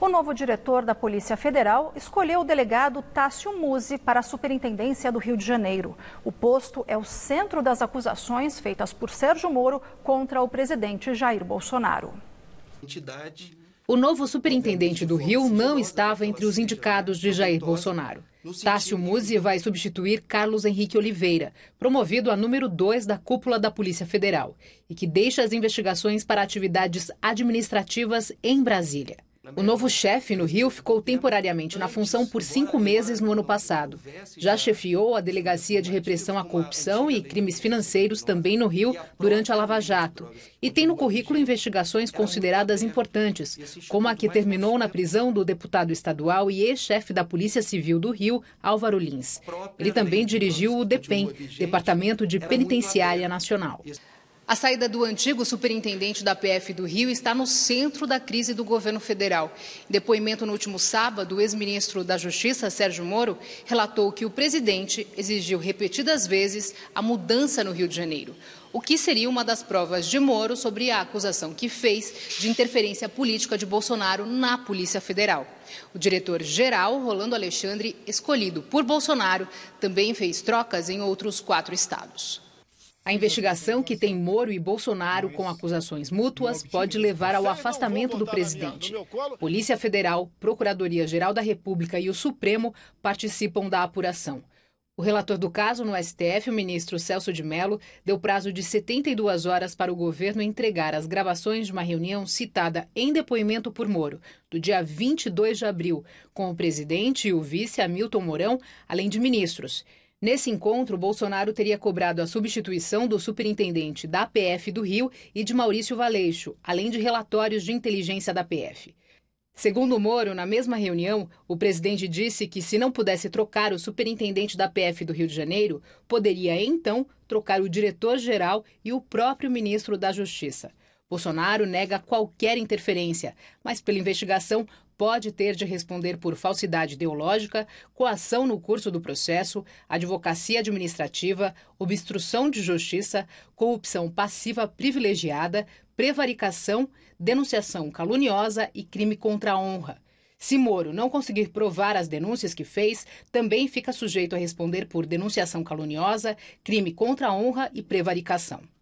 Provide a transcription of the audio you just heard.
O novo diretor da Polícia Federal escolheu o delegado Tássio Musi para a Superintendência do Rio de Janeiro. O posto é o centro das acusações feitas por Sérgio Moro contra o presidente Jair Bolsonaro. O novo superintendente do Rio não estava entre os indicados de Jair Bolsonaro. Tássio Musi vai substituir Carlos Henrique Oliveira, promovido a número 2 da cúpula da Polícia Federal, e que deixa as investigações para atividades administrativas em Brasília. O novo chefe no Rio ficou temporariamente na função por cinco meses no ano passado. Já chefiou a Delegacia de Repressão à Corrupção e Crimes Financeiros também no Rio durante a Lava Jato. E tem no currículo investigações consideradas importantes, como a que terminou na prisão do deputado estadual e ex-chefe da Polícia Civil do Rio, Álvaro Lins. Ele também dirigiu o DEPEN, Departamento de Penitenciária Nacional. A saída do antigo superintendente da PF do Rio está no centro da crise do governo federal. Em depoimento no último sábado, o ex-ministro da Justiça, Sérgio Moro, relatou que o presidente exigiu repetidas vezes a mudança no Rio de Janeiro, o que seria uma das provas de Moro sobre a acusação que fez de interferência política de Bolsonaro na Polícia Federal. O diretor-geral, Rolando Alexandre, escolhido por Bolsonaro, também fez trocas em outros quatro estados. A investigação que tem Moro e Bolsonaro com acusações mútuas pode levar ao afastamento do presidente. Polícia Federal, Procuradoria-Geral da República e o Supremo participam da apuração. O relator do caso no STF, o ministro Celso de Mello, deu prazo de 72 horas para o governo entregar as gravações de uma reunião citada em depoimento por Moro, do dia 22 de abril, com o presidente e o vice Hamilton Mourão, além de ministros. Nesse encontro, Bolsonaro teria cobrado a substituição do superintendente da PF do Rio e de Maurício Valeixo, além de relatórios de inteligência da PF. Segundo Moro, na mesma reunião, o presidente disse que se não pudesse trocar o superintendente da PF do Rio de Janeiro, poderia então trocar o diretor-geral e o próprio ministro da Justiça. Bolsonaro nega qualquer interferência, mas pela investigação pode ter de responder por falsidade ideológica, coação no curso do processo, advocacia administrativa, obstrução de justiça, corrupção passiva privilegiada, prevaricação, denunciação caluniosa e crime contra a honra. Se Moro não conseguir provar as denúncias que fez, também fica sujeito a responder por denunciação caluniosa, crime contra a honra e prevaricação.